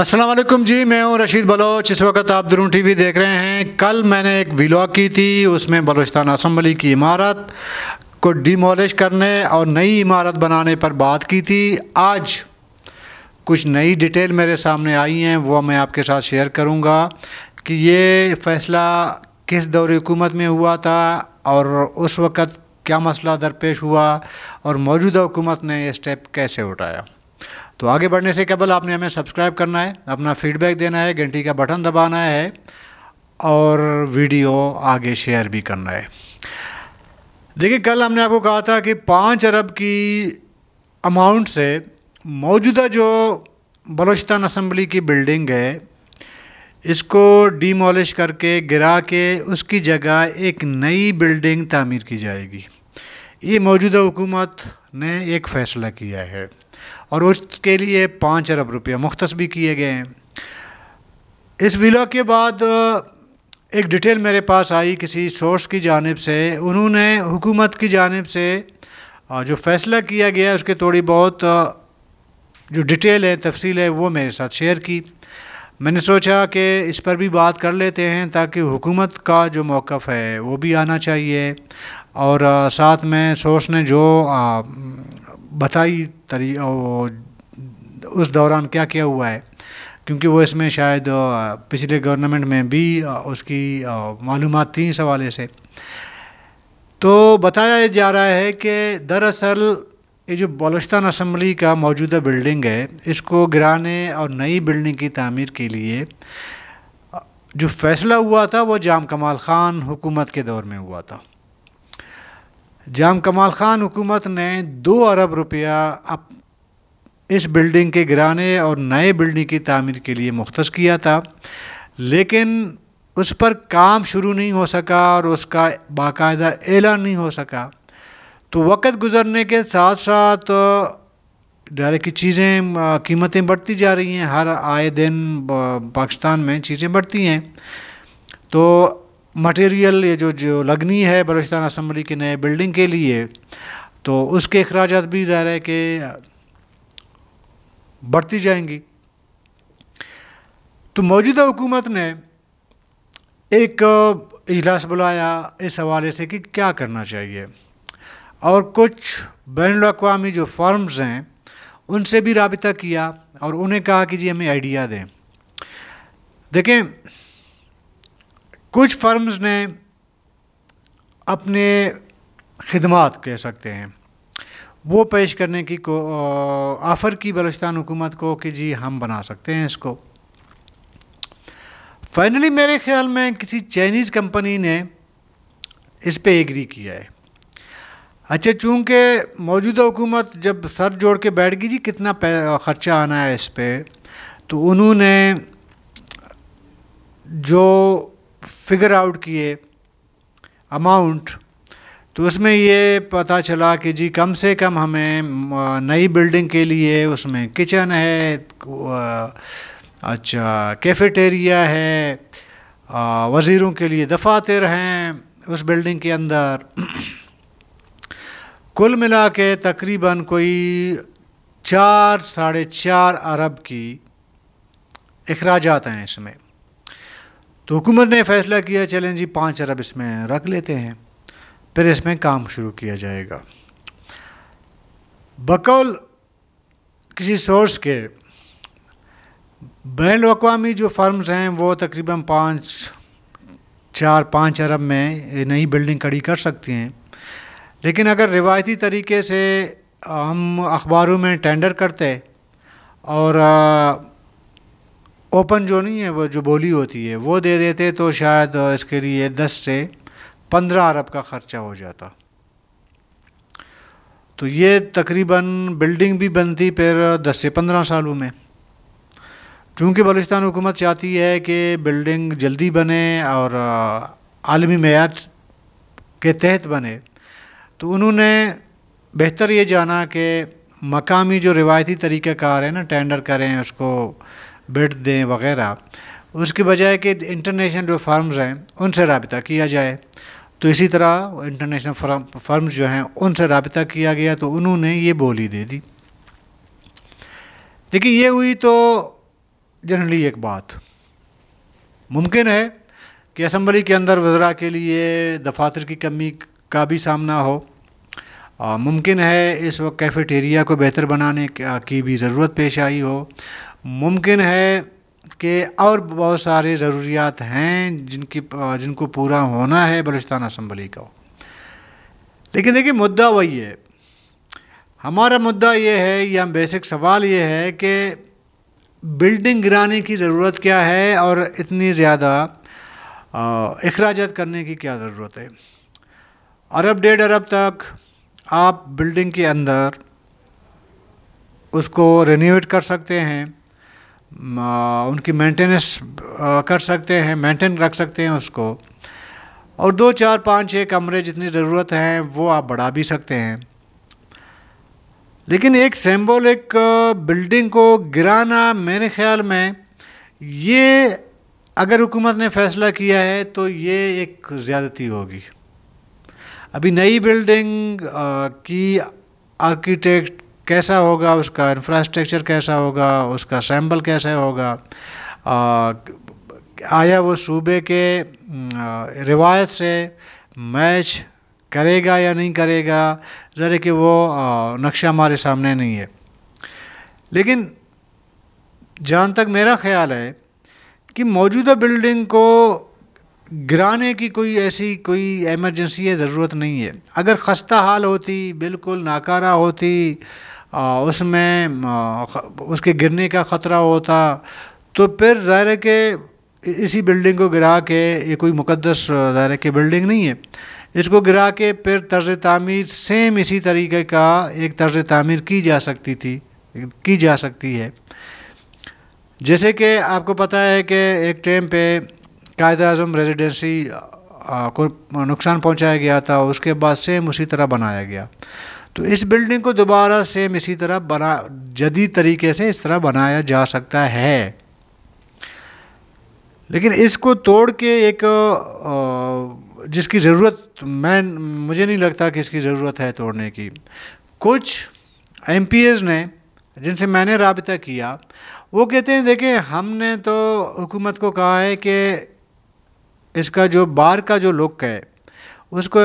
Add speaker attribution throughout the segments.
Speaker 1: असलम जी मैं हूँ रशीद बलोच इस वक्त आप टी टीवी देख रहे हैं कल मैंने एक वीलॉग की थी उसमें बलोचिस्तान असम्बली की इमारत को डिमोलिश करने और नई इमारत बनाने पर बात की थी आज कुछ नई डिटेल मेरे सामने आई हैं वो मैं आपके साथ शेयर करूँगा कि ये फ़ैसला किस दौर हुकूमत में हुआ था और उस वक़्त क्या मसला दरपेश हुआ और मौजूदा हुकूमत ने ये स्टेप कैसे उठाया तो आगे बढ़ने से केवल आपने हमें सब्सक्राइब करना है अपना फीडबैक देना है घंटी का बटन दबाना है और वीडियो आगे शेयर भी करना है देखिए कल हमने आपको कहा था कि पाँच अरब की अमाउंट से मौजूदा जो बलोचिस्तान असम्बली की बिल्डिंग है इसको डीमोलिश करके गिरा के उसकी जगह एक नई बिल्डिंग तामीर की जाएगी ये मौजूदा हुकूमत ने एक फ़ैसला किया है और उसके लिए पाँच अरब रुपये मुख्त भी किए गए हैं इस विला के बाद एक डिटेल मेरे पास आई किसी सोर्स की जानब से उन्होंने हुकूमत की जानब से जो फ़ैसला किया गया उसके थोड़ी बहुत जो डिटेल है तफसील है वो मेरे साथ शेयर की मैंने सोचा कि इस पर भी बात कर लेते हैं ताकि हुकूमत का जो मौक़ है वो भी आना चाहिए और साथ में सोर्स ने जो बताई तरी उस दौरान क्या किया हुआ है क्योंकि वो इसमें शायद पिछले गवर्नमेंट में भी उसकी मालूम थी इस हवाले से तो बताया जा रहा है कि दरअसल ये जो बलोचस्तान असम्बली का मौजूदा बिल्डिंग है इसको गिराने और नई बिल्डिंग की तमीर के लिए जो फ़ैसला हुआ था वो जाम कमाल ख़ान हुकूमत के दौर में हुआ था जाम कमाल खान हुकूमत ने दो अरब रुपया अप इस बिल्डिंग के गिराने और नए बिल्डिंग की तमीर के लिए मुख्त किया था लेकिन उस पर काम शुरू नहीं हो सका और उसका बाकायदा ऐलान नहीं हो सका तो वक्त गुजरने के साथ साथ डायरे की चीज़ें कीमतें बढ़ती जा रही हैं हर आए दिन पाकिस्तान में चीज़ें बढ़ती हैं तो मटेरियल ये जो जो लगनी है बलोचिस्तान असम्बली के नए बिल्डिंग के लिए तो उसके अखराज भी ज़ाहिर है कि बढ़ती जाएंगी तो मौजूदा हुकूमत ने एक इजलास बुलाया इस हवाले से कि क्या करना चाहिए और कुछ बैन अवी जो फॉर्म्स हैं उनसे भी रबता किया और उन्हें कहा कि जी हमें आइडिया दें देखें कुछ फर्म्स ने अपने खदमात कह सकते हैं वो पेश करने की को आफ़र की बलोचिस्तान हुकूमत को कि जी हम बना सकते हैं इसको फाइनली मेरे ख्याल में किसी चाइनीज़ कंपनी ने इस पे एग्री किया है अच्छा चूँकि मौजूदा हुकूमत जब सर जोड़ के बैठ गई जी कितना ख़र्चा आना है इस पर तो उन्होंने जो फिगर आउट किए अमाउंट तो उसमें ये पता चला कि जी कम से कम हमें नई बिल्डिंग के लिए उसमें किचन है अच्छा कैफेटेरिया है वज़ीरों के लिए दफातर हैं उस बिल्डिंग के अंदर कुल मिला के तकरीबन कोई चार साढ़े चार अरब की अखराजात हैं इसमें तो हुकूमत ने फैसला किया चलें जी पाँच अरब इसमें रख लेते हैं फिर इसमें काम शुरू किया जाएगा बकौल किसी सोर्स के बैन अवी जो फर्म्स हैं वो तकरीबन पाँच चार पाँच अरब में नई बिल्डिंग खड़ी कर सकती हैं लेकिन अगर रिवायती तरीके से हम अखबारों में टेंडर करते और ओपन जो नहीं है वो जो बोली होती है वो दे देते तो शायद इसके लिए दस से पंद्रह अरब का ख़र्चा हो जाता तो ये तकरीबन बिल्डिंग भी बनती फिर दस से पंद्रह सालों में चूँकि बलूचिस्तान हुकूमत चाहती है कि बिल्डिंग जल्दी बने और आलमी मैार के तहत बने तो उन्होंने बेहतर ये जाना कि मकामी जो रिवायती तरीक़ाकार है ना टेंडर करें उसको बेड दें वगैरह उसके बजाय कि इंटरनेशनल जो फार्म्स हैं उनसे रबता किया जाए तो इसी तरह इंटरनेशनल फर्म्स जो हैं उनसे रबता किया गया तो उन्होंने ये बोली दे दी देखिए ये हुई तो जनरली एक बात मुमकिन है कि असम्बली के अंदर वजरा के लिए दफातर की कमी का भी सामना हो मुमकिन है इस वक्त कैफेटेरिया को बेहतर बनाने की भी ज़रूरत पेश आई हो मुमकिन है कि और बहुत सारे ज़रूरियात हैं जिनकी जिनको पूरा होना है बलुचस्तान असम्बली का लेकिन देखिए मुद्दा वही है हमारा मुद्दा ये है या बेसिक सवाल ये है कि बिल्डिंग गिराने की ज़रूरत क्या है और इतनी ज़्यादा अखराज करने की क्या ज़रूरत है अरब डेढ़ अरब तक आप बिल्डिंग के अंदर उसको रेनोवेट कर सकते हैं उनकी मेंटेनेंस कर सकते हैं मेंटेन रख सकते हैं उसको और दो चार पाँच छः कमरे जितनी ज़रूरत हैं वो आप बढ़ा भी सकते हैं लेकिन एक एक बिल्डिंग को गिराना मेरे ख्याल में ये अगर हुकूमत ने फैसला किया है तो ये एक ज़्यादती होगी अभी नई बिल्डिंग की आर्किटेक्ट कैसा होगा उसका इंफ्रास्ट्रक्चर कैसा होगा उसका सैम्बल कैसा होगा आया वो सूबे के रिवायत से मैच करेगा या नहीं करेगा ज़रा कि वो नक्शा हमारे सामने नहीं है लेकिन जहाँ तक मेरा ख्याल है कि मौजूदा बिल्डिंग को गिराने की कोई ऐसी कोई एमरजेंसी है ज़रूरत नहीं है अगर खस्ता हाल होती बिल्कुल नाकारा होती उसमें उसके गिरने का ख़तरा होता तो फिर ज़ाहिर है कि इसी बिल्डिंग को गिरा के ये कोई मुकदस ज़ाहिर की बिल्डिंग नहीं है इसको गिरा के फिर तर्ज तमीर सेम इसी तरीके का एक तर्ज तमीर की जा सकती थी की जा सकती है जैसे कि आपको पता है कि एक टाइम पे कायद अजम रेजिडेंसी को नुकसान पहुंचाया गया था उसके बाद सेम उसी तरह बनाया गया तो इस बिल्डिंग को दोबारा सेम इसी तरह बना जदी तरीके से इस तरह बनाया जा सकता है लेकिन इसको तोड़ के एक जिसकी ज़रूरत मैं मुझे नहीं लगता कि इसकी ज़रूरत है तोड़ने की कुछ एम ने जिनसे मैंने रबता किया वो कहते हैं देखें हमने तो हुकूमत को कहा है कि इसका जो बाहर का जो लुक है उसको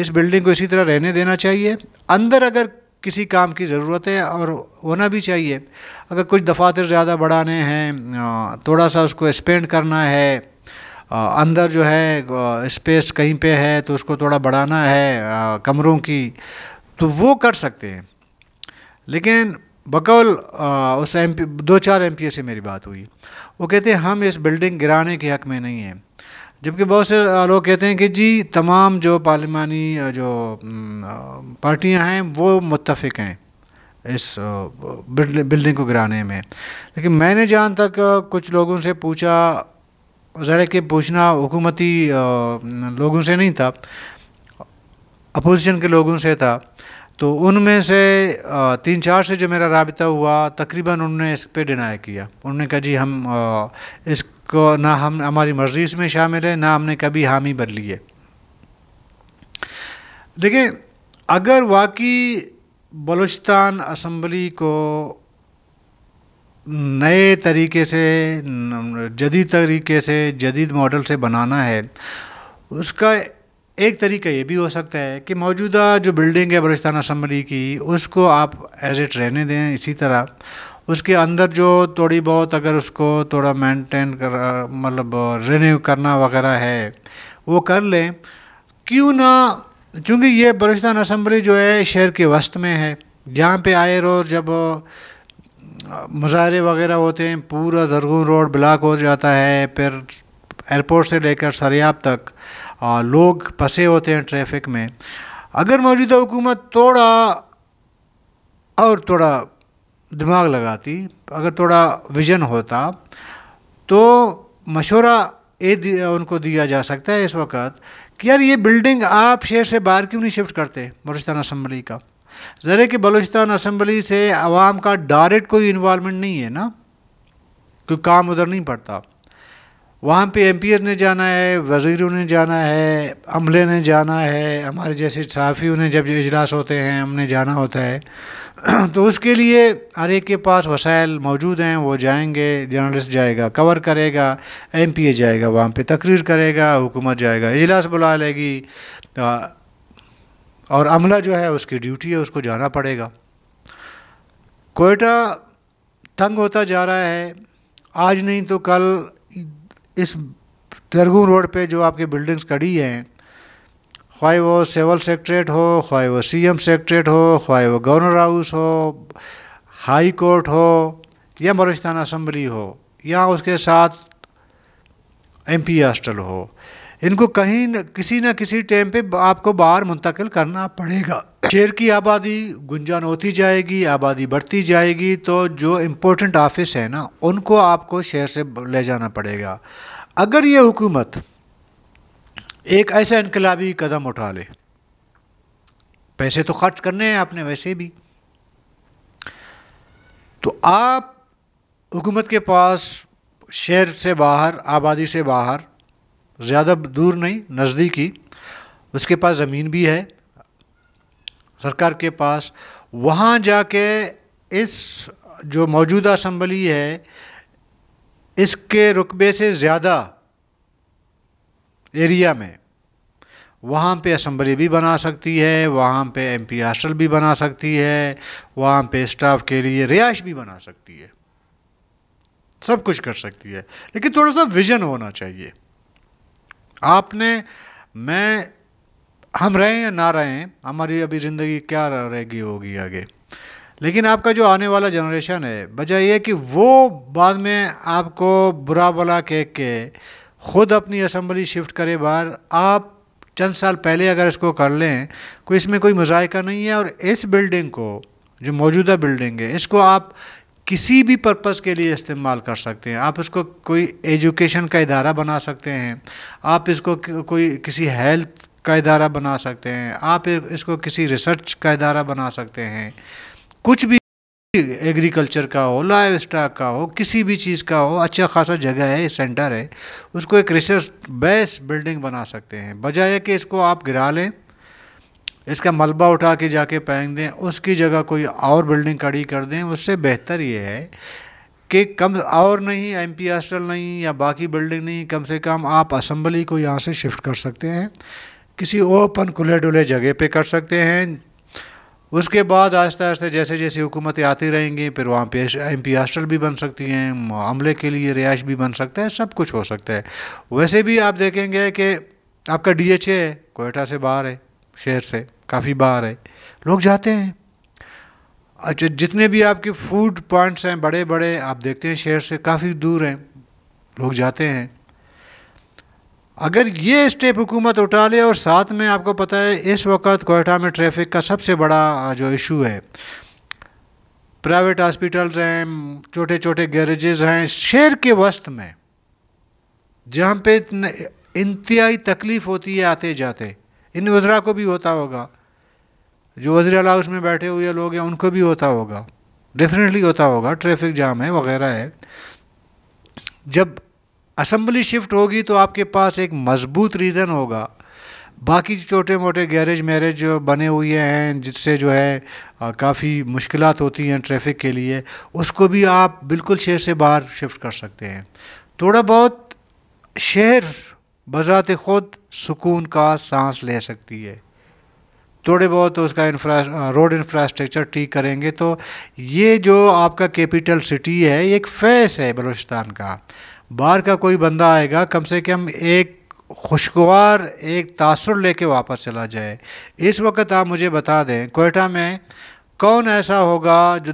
Speaker 1: इस बिल्डिंग को इसी तरह रहने देना चाहिए अंदर अगर किसी काम की ज़रूरत है और होना भी चाहिए अगर कुछ दफातर ज़्यादा बढ़ाने हैं थोड़ा सा उसको एक्सपेंड करना है अंदर जो है स्पेस कहीं पे है तो उसको थोड़ा बढ़ाना है कमरों की तो वो कर सकते हैं लेकिन बकौल उस एम दो चार एम से मेरी बात हुई वो कहते हैं हम इस बिल्डिंग गिराने के हक़ में नहीं हैं जबकि बहुत से लोग कहते हैं कि जी तमाम जो पार्लिमानी जो पार्टियां हैं वो मुतफिक हैं इस बिल्डिंग को गिराने में लेकिन मैंने जहाँ तक कुछ लोगों से पूछा ज़रा कि पूछना हुकूमती लोगों से नहीं था अपोजिशन के लोगों से था तो उनमें से तीन चार से जो मेरा रबता हुआ तकरीबन उन्होंने इस पर डिनाई किया उन्होंने कहा जी हम इस को ना हम हमारी मर्जी इसमें शामिल है ना हमने कभी हामी बदली है देखें अगर वाकई बलूचिस्तान असम्बली को नए तरीके से जदीद तरीके से जदीद मॉडल से बनाना है उसका एक तरीका ये भी हो सकता है कि मौजूदा जो बिल्डिंग है बलूचिस्तान असम्बली की उसको आप एज इट रहने दें इसी तरह उसके अंदर जो थोड़ी बहुत अगर उसको थोड़ा मेंटेन कर मतलब रिन्यू करना वगैरह है वो कर लें क्यों ना चूँकि ये बलुचिस्तान असम्बली जो है शहर के वस्त में है यहाँ पे आए रोज़ जब मुजाहरे वगैरह होते हैं पूरा दरगुन रोड ब्लॉक हो जाता है फिर एयरपोर्ट से लेकर सरियाब तक आ, लोग फंसे होते हैं ट्रैफिक में अगर मौजूदा हुकूमत थोड़ा और थोड़ा दिमाग लगाती अगर थोड़ा विजन होता तो मशवरा ये उनको दिया जा सकता है इस वक्त कि यार ये बिल्डिंग आप शहर से बाहर क्यों नहीं शिफ्ट करते बलोचिस्तान असम्बली का ज़रा कि बलोचिस्तान असम्बली से आवाम का डायरेक्ट कोई इन्वालमेंट नहीं है ना कोई काम उधर नहीं पड़ता वहाँ पे एम ने जाना है वज़ीरों ने जाना है अमले ने जाना है हमारे जैसे सहाफ़ियों ने जब इजलास होते हैं हमने जाना होता है तो उसके लिए हर एक के पास वसाइल मौजूद हैं वो जाएंगे जर्नलिस्ट जाएगा कवर करेगा एम पी ए जाएगा वहाँ पर तकरीर करेगा हुकूमत जाएगा इजलास बुला लेगी तो, और अमला जो है उसकी ड्यूटी है उसको जाना पड़ेगा कोयटा तंग होता जा रहा है आज नहीं तो कल इस दरगू रोड पे जो आपके बिल्डिंग्स खड़ी हैं ख्वाह वो सिविल सेक्रेट हो ख्वाह वो सीएम सेक्रेट हो ख्वाह वो गवर्नर हाउस हो हाई कोर्ट हो या बलोचिस्तान असम्बली हो या उसके साथ एमपी हॉस्टल हो इनको कहीं न किसी न किसी टाइम पे आपको बाहर मुंतकिल करना पड़ेगा शेर की आबादी गुंजान होती जाएगी आबादी बढ़ती जाएगी तो जो इम्पोर्टेंट ऑफिस है ना उनको आपको शहर से ले जाना पड़ेगा अगर ये हुकूमत एक ऐसा इनकलाबी कदम उठा ले पैसे तो खर्च करने हैं आपने वैसे भी तो आप हुकूमत के पास शहर से बाहर आबादी से बाहर ज़्यादा दूर नहीं नज़दीकी उसके पास ज़मीन भी है सरकार के पास वहाँ जाके इस जो मौजूदा असम्बली है इसके रुकबे से ज़्यादा एरिया में वहाँ पे असम्बली भी बना सकती है वहाँ पे एमपी हॉस्टल भी बना सकती है वहाँ पे स्टाफ के लिए रिहाइश भी बना सकती है सब कुछ कर सकती है लेकिन थोड़ा सा विज़न होना चाहिए आपने मैं हम रहे हैं ना रहे हैं हमारी अभी ज़िंदगी क्या रहेगी होगी आगे लेकिन आपका जो आने वाला जनरेशन है वजह यह कि वो बाद में आपको बुरा भला कह के, के ख़ुद अपनी असम्बली शिफ्ट करे बाहर आप चंद साल पहले अगर इसको कर लें तो इसमें कोई मजायका नहीं है और इस बिल्डिंग को जो मौजूदा बिल्डिंग है इसको आप किसी भी पर्पस के लिए इस्तेमाल कर सकते हैं आप इसको कोई एजुकेशन का इदारा बना सकते हैं आप इसको कोई किसी हेल्थ का इदारा बना सकते हैं आप इसको किसी रिसर्च का इदारा बना सकते हैं कुछ भी एग्रीकल्चर का हो लाइव स्टॉक का हो किसी भी चीज़ का हो अच्छा खासा जगह है सेंटर है उसको एक रिसर्च बेस बिल्डिंग बना सकते हैं बजाय कि इसको आप गिरा लें इसका मलबा उठा के जाके पहन दें उसकी जगह कोई और बिल्डिंग खड़ी कर दें उससे बेहतर ये है कि कम और नहीं एम पी हॉस्टल नहीं या बाकी बिल्डिंग नहीं कम से कम आप असम्बली को यहाँ से शिफ्ट कर सकते हैं किसी ओपन खुले डुले जगह पे कर सकते हैं उसके बाद आस्ते आस्ते जैसे जैसे हुकूमतें आती रहेंगी फिर वहाँ पे एम पी हॉस्टल भी बन सकती हैं अमले के लिए रिहाइश भी बन सकता है सब कुछ हो सकता है वैसे भी आप देखेंगे कि आपका डी एच ए है कोयटा से बाहर है शहर से काफ़ी बाहर है लोग जाते हैं अच्छा जितने भी आपके फूड पॉइंट्स हैं बड़े बड़े आप देखते हैं शहर से काफ़ी दूर हैं लोग जाते हैं अगर ये स्टेप हुकूमत उठा ले और साथ में आपको पता है इस वक्त कोयटा में ट्रैफिक का सबसे बड़ा जो इशू है प्राइवेट हॉस्पिटल्स हैं छोटे छोटे गैरेजेस हैं शहर के वस्त में जहाँ पे इंतहाई तकलीफ़ होती है आते जाते इन वजरा को भी होता होगा जो वजी अला उसमें बैठे हुए लोग हैं उनको भी होता होगा डेफिनेटली होता होगा ट्रैफिक जाम है वगैरह है जब असम्बली शिफ्ट होगी तो आपके पास एक मजबूत रीज़न होगा बाकी छोटे मोटे गैरेज मैरेज बने हुए हैं जिससे जो है काफ़ी मुश्किल होती हैं ट्रैफिक के लिए उसको भी आप बिल्कुल शहर से बाहर शिफ्ट कर सकते हैं थोड़ा बहुत शहर बज़ात ख़ुद सुकून का सांस ले सकती है थोड़े बहुत उसका इंफ्रा रोड इंफ्रास्ट्रक्चर ठीक करेंगे तो ये जो आपका कैपिटल सिटी है एक फेस है बलूचिस्तान का बाहर का कोई बंदा आएगा कम से कम एक खुशगवार एक तासर लेके वापस चला जाए इस वक्त आप मुझे बता दें कोयटा में कौन ऐसा होगा जो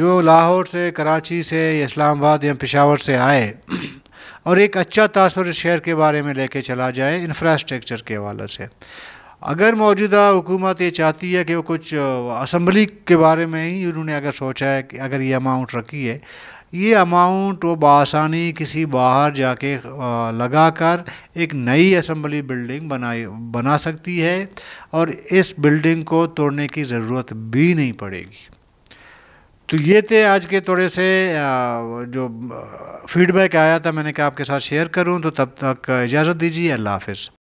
Speaker 1: जो लाहौर से कराची से इस्लामाबाद या पिशावर से आए और एक अच्छा तासर शहर के बारे में लेके चला जाए इंफ्रास्ट्रक्चर के हवाले से अगर मौजूदा हुकूमत ये चाहती है कि वो कुछ असम्बली के बारे में ही उन्होंने अगर सोचा है कि अगर ये अमाउंट रखी है ये अमाउंट वो बसानी किसी बाहर जाके लगा कर एक नई असम्बली बिल्डिंग बनाई बना सकती है और इस बिल्डिंग को तोड़ने की ज़रूरत भी नहीं पड़ेगी तो ये थे आज के थोड़े से जो फीडबैक आया था मैंने कहा आपके साथ शेयर करूं तो तब तक इजाज़त दीजिए अल्लाह हाफ